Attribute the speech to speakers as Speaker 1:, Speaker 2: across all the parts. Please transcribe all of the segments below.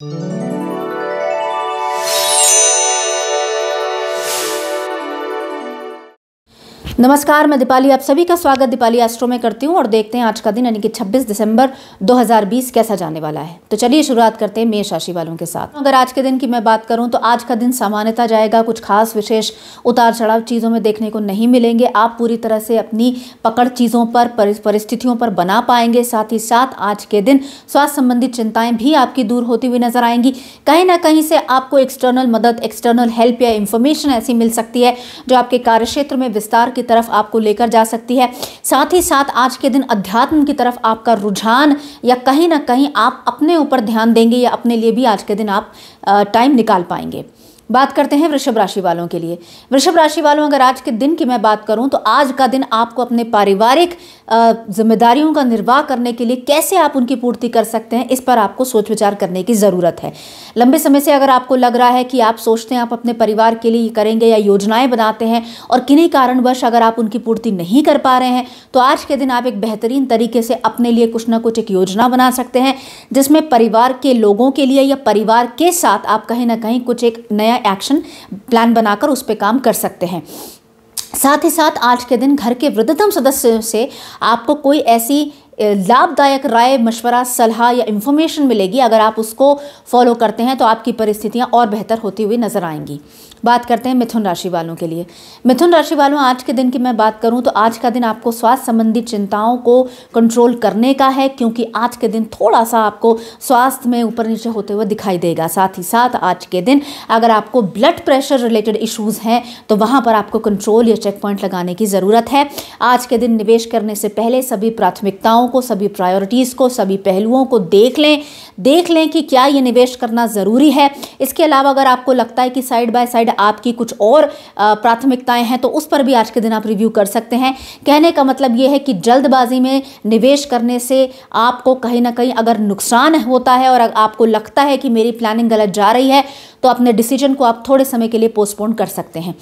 Speaker 1: Música mm. नमस्कार मैं दीपाली आप सभी का स्वागत दीपाली एस्ट्रो में करती हूँ और देखते हैं आज का दिन यानी कि 26 दिसंबर 2020 कैसा जाने वाला है तो चलिए शुरुआत करते हैं मेष राशि वालों के साथ अगर आज के दिन की मैं बात करूँ तो आज का दिन सामान्यता जाएगा कुछ खास विशेष उतार चढ़ाव चीज़ों में देखने को नहीं मिलेंगे आप पूरी तरह से अपनी पकड़ चीज़ों पर परिस्थितियों पर बना पाएंगे साथ ही साथ आज के दिन स्वास्थ्य संबंधित चिंताएं भी आपकी दूर होती हुई नजर आएंगी कहीं ना कहीं से आपको एक्सटर्नल मदद एक्सटर्नल हेल्प या इन्फॉर्मेशन ऐसी मिल सकती है जो आपके कार्यक्षेत्र में विस्तार की तरफ आपको लेकर जा सकती है साथ ही साथ आज के दिन अध्यात्म की तरफ आपका रुझान या कहीं ना कहीं आप अपने ऊपर ध्यान देंगे या अपने लिए भी आज के दिन आप टाइम निकाल पाएंगे बात करते हैं वृषभ राशि वालों के लिए वृषभ राशि वालों अगर आज के दिन की मैं बात करूं तो आज का दिन आपको अपने पारिवारिक जिम्मेदारियों का निर्वाह करने के लिए कैसे आप उनकी पूर्ति कर सकते हैं इस पर आपको सोच विचार करने की ज़रूरत है लंबे समय से अगर आपको लग रहा है कि आप सोचते हैं आप अपने परिवार के लिए करेंगे या योजनाएं बनाते हैं और किन्हीं कारणवश अगर आप उनकी पूर्ति नहीं कर पा रहे हैं तो आज के दिन आप एक बेहतरीन तरीके से अपने लिए कुछ ना कुछ एक योजना बना सकते हैं जिसमें परिवार के लोगों के लिए या परिवार के साथ आप कहीं ना कहीं कुछ एक नया नया एक्शन प्लान बनाकर उस पर काम कर सकते हैं साथ ही साथ आज के दिन घर के वृद्धतम सदस्यों से आपको कोई ऐसी लाभदायक राय मशवरा सलाह या इन्फॉर्मेशन मिलेगी अगर आप उसको फॉलो करते हैं तो आपकी परिस्थितियां और बेहतर होती हुई नज़र आएंगी बात करते हैं मिथुन राशि वालों के लिए मिथुन राशि वालों आज के दिन की मैं बात करूं तो आज का दिन आपको स्वास्थ्य संबंधी चिंताओं को कंट्रोल करने का है क्योंकि आज के दिन थोड़ा सा आपको स्वास्थ्य में ऊपर नीचे होते हुए दिखाई देगा साथ ही साथ आज के दिन अगर आपको ब्लड प्रेशर रिलेटेड इशूज़ हैं तो वहां पर आपको कंट्रोल या चेक पॉइंट लगाने की ज़रूरत है आज के दिन निवेश करने से पहले सभी प्राथमिकताओं को सभी प्रायोरिटीज़ को सभी पहलुओं को देख लें देख लें कि क्या ये निवेश करना ज़रूरी है इसके अलावा अगर आपको लगता है कि साइड बाय साइड एंड आपकी कुछ और प्राथमिकताएं हैं तो उस पर भी आज के दिन आप रिव्यू कर सकते हैं कहने का मतलब ये है कि जल्दबाजी में निवेश करने से आपको कहीं ना कहीं अगर नुकसान होता है और आपको लगता है कि मेरी प्लानिंग गलत जा रही है तो अपने डिसीजन को आप थोड़े समय के लिए पोस्टपोन कर सकते हैं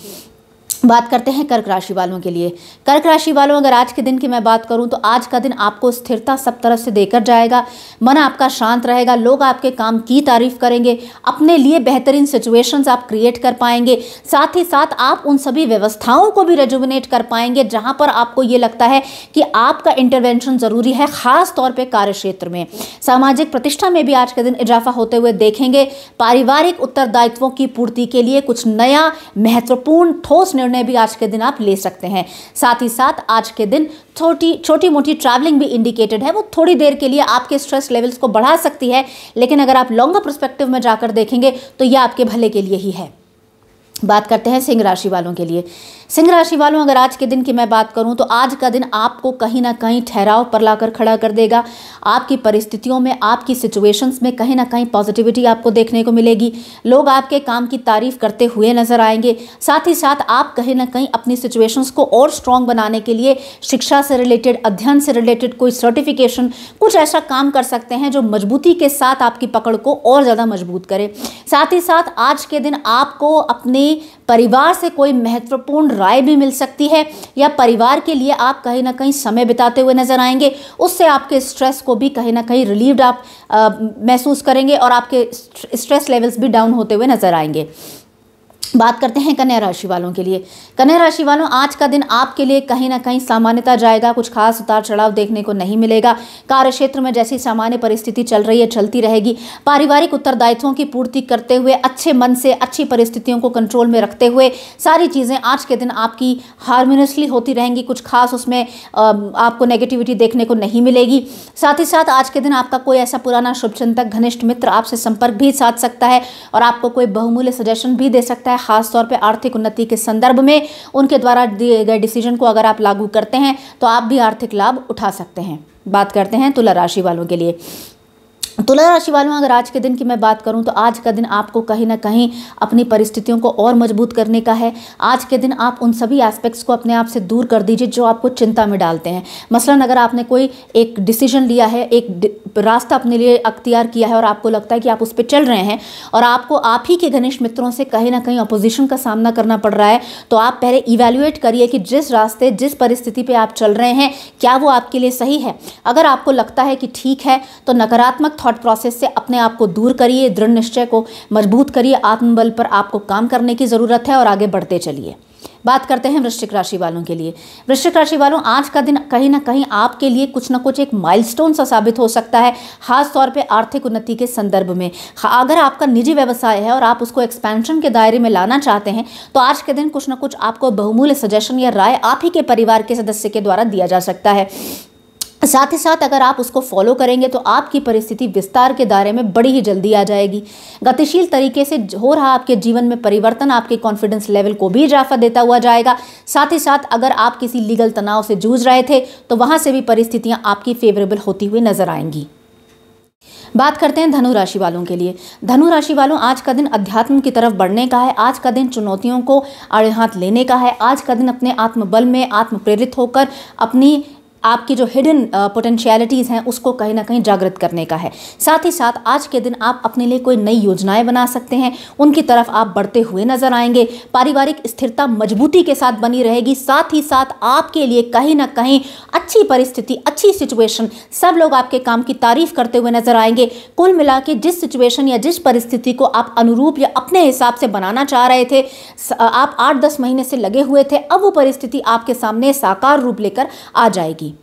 Speaker 1: बात करते हैं कर्क राशि वालों के लिए कर्क राशि वालों अगर आज के दिन की मैं बात करूं तो आज का दिन आपको स्थिरता सब तरफ से देकर जाएगा मन आपका शांत रहेगा लोग आपके काम की तारीफ करेंगे अपने लिए बेहतरीन सिचुएशंस आप क्रिएट कर पाएंगे साथ ही साथ आप उन सभी व्यवस्थाओं को भी रेजुमिनेट कर पाएंगे जहां पर आपको ये लगता है कि आपका इंटरवेंशन ज़रूरी है ख़ास तौर पर कार्य क्षेत्र में सामाजिक प्रतिष्ठा में भी आज के दिन इजाफा होते हुए देखेंगे पारिवारिक उत्तरदायित्वों की पूर्ति के लिए कुछ नया महत्वपूर्ण ठोस निर्णय निर्णय भी आज के दिन आप ले सकते हैं साथ ही साथ आज के दिन छोटी छोटी मोटी ट्रैवलिंग भी इंडिकेटेड है वो थोड़ी देर के लिए आपके स्ट्रेस लेवल्स को बढ़ा सकती है लेकिन अगर आप लॉन्गर प्रस्पेक्टिव में जाकर देखेंगे तो यह आपके भले के लिए ही है बात करते हैं सिंह राशि वालों के लिए सिंह राशि वालों अगर आज के दिन की मैं बात करूं तो आज का दिन आपको कहीं ना कहीं ठहराव पर लाकर खड़ा कर देगा आपकी परिस्थितियों में आपकी सिचुएशंस में कहीं ना कहीं पॉजिटिविटी आपको देखने को मिलेगी लोग आपके काम की तारीफ करते हुए नजर आएंगे साथ ही साथ आप कहीं ना कहीं अपनी सिचुएशंस को और स्ट्रांग बनाने के लिए शिक्षा से रिलेटेड अध्ययन से रिलेटेड कोई सर्टिफिकेशन कुछ ऐसा काम कर सकते हैं जो मजबूती के साथ आपकी पकड़ को और ज़्यादा मजबूत करे साथ ही साथ आज के दिन आपको अपने परिवार से कोई महत्वपूर्ण राय भी मिल सकती है या परिवार के लिए आप कहीं ना कहीं समय बिताते हुए नजर आएंगे उससे आपके स्ट्रेस को भी कहीं ना कहीं रिलीव्ड आप महसूस करेंगे और आपके स्ट्रेस लेवल्स भी डाउन होते हुए नजर आएंगे बात करते हैं कन्या राशि वालों के लिए कन्या राशि वालों आज का दिन आपके लिए कहीं ना कहीं सामान्यता जाएगा कुछ खास उतार चढ़ाव देखने को नहीं मिलेगा कार्य क्षेत्र में जैसी सामान्य परिस्थिति चल रही है चलती रहेगी पारिवारिक उत्तरदायित्वों की पूर्ति करते हुए अच्छे मन से अच्छी परिस्थितियों को कंट्रोल में रखते हुए सारी चीज़ें आज के दिन आपकी हारमोनियसली होती रहेंगी कुछ खास उसमें आपको नेगेटिविटी देखने को नहीं मिलेगी साथ ही साथ आज के दिन आपका कोई ऐसा पुराना शुभचिंतक घनिष्ठ मित्र आपसे संपर्क भी साध सकता है और आपको कोई बहुमूल्य सजेशन भी दे सकता है है खासतौर पर आर्थिक उन्नति के संदर्भ में उनके द्वारा दिए गए डिसीजन को अगर आप लागू करते हैं तो आप भी आर्थिक लाभ उठा सकते हैं बात करते हैं तुला राशि वालों के लिए तुला राशि वालों अगर आज के दिन की मैं बात करूं तो आज का दिन आपको कहीं ना कहीं अपनी परिस्थितियों को और मजबूत करने का है आज के दिन आप उन सभी एस्पेक्ट्स को अपने आप से दूर कर दीजिए जो आपको चिंता में डालते हैं मसलन अगर आपने कोई एक डिसीजन लिया है एक रास्ता अपने लिए अख्तियार किया है और आपको लगता है कि आप उस पर चल रहे हैं और आपको आप ही के घनिष्ठ मित्रों से कहीं ना कहीं अपोजिशन का सामना करना पड़ रहा है तो आप पहले इवेल्युएट करिए कि जिस रास्ते जिस परिस्थिति पर आप चल रहे हैं क्या वो आपके लिए सही है अगर आपको लगता है कि ठीक है तो नकारात्मक थॉट प्रोसेस से अपने आप को दूर करिए दृढ़ निश्चय को मजबूत करिए आत्मबल पर आपको काम करने की ज़रूरत है और आगे बढ़ते चलिए बात करते हैं वृश्चिक राशि वालों के लिए वृश्चिक राशि वालों आज का दिन कहीं ना कहीं आपके लिए कुछ ना कुछ एक माइलस्टोन सा साबित हो सकता है खास तौर पे आर्थिक उन्नति के संदर्भ में हाँ, अगर आपका निजी व्यवसाय है और आप उसको एक्सपेंशन के दायरे में लाना चाहते हैं तो आज के दिन कुछ ना कुछ आपको बहुमूल्य सजेशन या राय आप ही के परिवार के सदस्य के द्वारा दिया जा सकता है साथ ही साथ अगर आप उसको फॉलो करेंगे तो आपकी परिस्थिति विस्तार के दायरे में बड़ी ही जल्दी आ जाएगी गतिशील तरीके से हो रहा आपके जीवन में परिवर्तन आपके कॉन्फिडेंस लेवल को भी इजाफा देता हुआ जाएगा साथ ही साथ अगर आप किसी लीगल तनाव से जूझ रहे थे तो वहाँ से भी परिस्थितियाँ आपकी फेवरेबल होती हुई नजर आएंगी बात करते हैं धनु राशि वालों के लिए धनु राशि वालों आज का दिन अध्यात्म की तरफ बढ़ने का है आज का दिन चुनौतियों को आड़े हाथ लेने का है आज का दिन अपने आत्मबल में आत्म प्रेरित होकर अपनी आपकी जो हिडन पोटेंशियलिटीज़ uh, हैं उसको कहीं ना कहीं जागृत करने का है साथ ही साथ आज के दिन आप अपने लिए कोई नई योजनाएं बना सकते हैं उनकी तरफ आप बढ़ते हुए नजर आएंगे पारिवारिक स्थिरता मजबूती के साथ बनी रहेगी साथ ही साथ आपके लिए कहीं ना कहीं अच्छी परिस्थिति अच्छी सिचुएशन सब लोग आपके काम की तारीफ करते हुए नजर आएंगे कुल मिला के जिस सिचुएशन या जिस परिस्थिति को आप अनुरूप या अपने हिसाब से बनाना चाह रहे थे आप आठ दस महीने से लगे हुए थे अब वो परिस्थिति आपके सामने साकार रूप लेकर आ जाएगी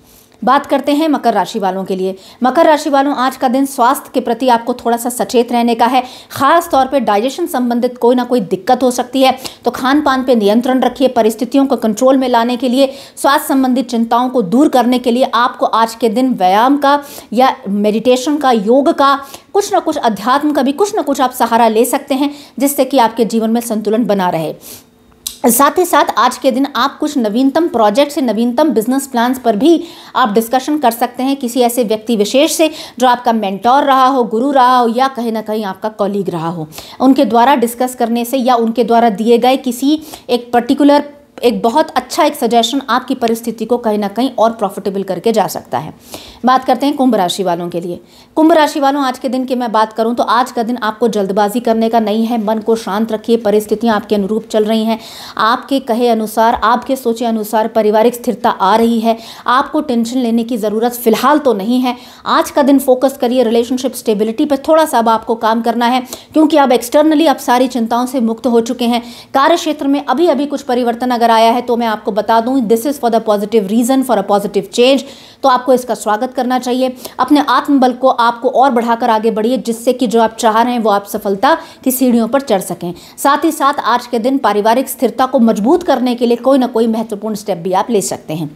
Speaker 1: बात करते हैं मकर राशि वालों के लिए मकर राशि वालों आज का दिन स्वास्थ्य के प्रति आपको थोड़ा सा सचेत रहने का है खास तौर पर डाइजेशन संबंधित कोई ना कोई दिक्कत हो सकती है तो खान पान पर नियंत्रण रखिए परिस्थितियों को कंट्रोल में लाने के लिए स्वास्थ्य संबंधित चिंताओं को दूर करने के लिए आपको आज के दिन व्यायाम का या मेडिटेशन का योग का कुछ ना कुछ अध्यात्म का भी कुछ ना कुछ आप सहारा ले सकते हैं जिससे कि आपके जीवन में संतुलन बना रहे साथ ही साथ आज के दिन आप कुछ नवीनतम प्रोजेक्ट से नवीनतम बिजनेस प्लान्स पर भी आप डिस्कशन कर सकते हैं किसी ऐसे व्यक्ति विशेष से जो आपका मेंटोर रहा हो गुरु रहा हो या कहीं ना कहीं आपका कॉलीग रहा हो उनके द्वारा डिस्कस करने से या उनके द्वारा दिए गए किसी एक पर्टिकुलर एक बहुत अच्छा एक सजेशन आपकी परिस्थिति को कहीं ना कहीं और प्रॉफिटेबल करके जा सकता है बात करते हैं कुंभ राशि वालों के लिए कुंभ राशि वालों आज के दिन की मैं बात करूं तो आज का दिन आपको जल्दबाजी करने का नहीं है मन को शांत रखिए परिस्थितियां आपके अनुरूप चल रही हैं आपके कहे अनुसार आपके सोचे अनुसार पारिवारिक स्थिरता आ रही है आपको टेंशन लेने की ज़रूरत फिलहाल तो नहीं है आज का दिन फोकस करिए रिलेशनशिप स्टेबिलिटी पर थोड़ा सा अब आपको काम करना है क्योंकि अब एक्सटर्नली आप सारी चिंताओं से मुक्त हो चुके हैं कार्य क्षेत्र में अभी अभी कुछ परिवर्तन अगर अगर आया है तो मैं आपको बता दूं this is for the positive reason for a positive change तो आपको इसका स्वागत करना चाहिए अपने आत्मबल को आपको और बढ़ाकर आगे बढ़िए जिससे कि जो आप चाह रहे हैं वो आप सफलता की सीढ़ियों पर चढ़ सकें साथ ही साथ आज के दिन पारिवारिक स्थिरता को मजबूत करने के लिए कोई ना कोई महत्वपूर्ण स्टेप भी आप ले सकते हैं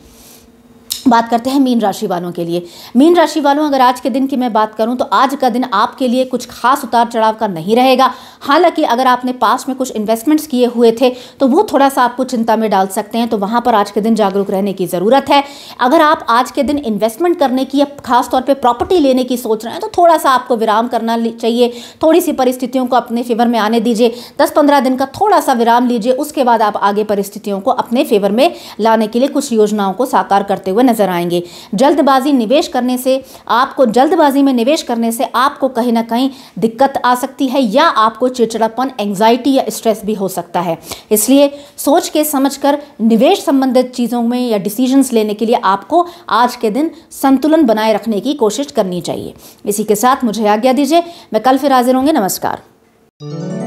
Speaker 1: बात करते हैं मीन राशि वालों के लिए मीन राशि वालों अगर आज के दिन की मैं बात करूं तो आज का दिन आपके लिए कुछ खास उतार चढ़ाव का नहीं रहेगा हालांकि अगर आपने पास में कुछ इन्वेस्टमेंट्स किए हुए थे तो वो थोड़ा सा आपको चिंता में डाल सकते हैं तो वहां पर आज के दिन जागरूक रहने की ज़रूरत है अगर आप आज के दिन इन्वेस्टमेंट करने की या खासतौर पर प्रॉपर्टी लेने की सोच रहे हैं तो थोड़ा सा आपको विराम करना चाहिए थोड़ी सी परिस्थितियों को अपने फेवर में आने दीजिए दस पंद्रह दिन का थोड़ा सा विराम लीजिए उसके बाद आप आगे परिस्थितियों को अपने फेवर में लाने के लिए कुछ योजनाओं को साकार करते हुए नज़र आएंगे जल्दबाजी निवेश करने से आपको जल्दबाजी में निवेश करने से आपको कहीं ना कहीं दिक्कत आ सकती है या आपको चिड़चिड़ापन एंग्जाइटी या स्ट्रेस भी हो सकता है इसलिए सोच के समझ कर निवेश संबंधित चीज़ों में या डिसीजंस लेने के लिए आपको आज के दिन संतुलन बनाए रखने की कोशिश करनी चाहिए इसी के साथ मुझे आज्ञा दीजिए मैं कल फिर हाजिर होंगे नमस्कार